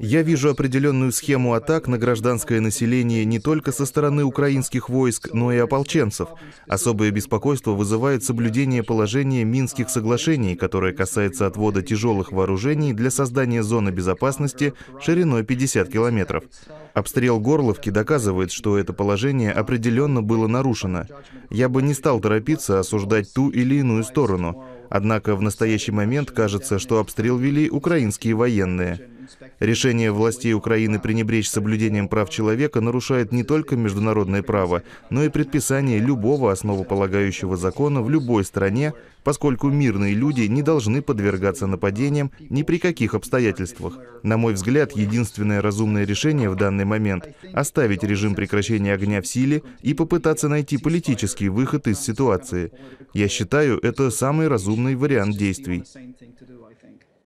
Я вижу определенную схему атак на гражданское население не только со стороны украинских войск, но и ополченцев. Особое беспокойство вызывает соблюдение положения Минских соглашений, которое касается отвода тяжелых вооружений для создания зоны безопасности шириной 50 километров. Обстрел Горловки доказывает, что это положение определенно было нарушено. Я бы не стал торопиться осуждать ту или иную сторону. Однако в настоящий момент кажется, что обстрел вели украинские военные. Решение властей Украины пренебречь соблюдением прав человека нарушает не только международное право, но и предписание любого основополагающего закона в любой стране, поскольку мирные люди не должны подвергаться нападениям ни при каких обстоятельствах. На мой взгляд, единственное разумное решение в данный момент – оставить режим прекращения огня в силе и попытаться найти политический выход из ситуации. Я считаю, это самый разумный вариант действий.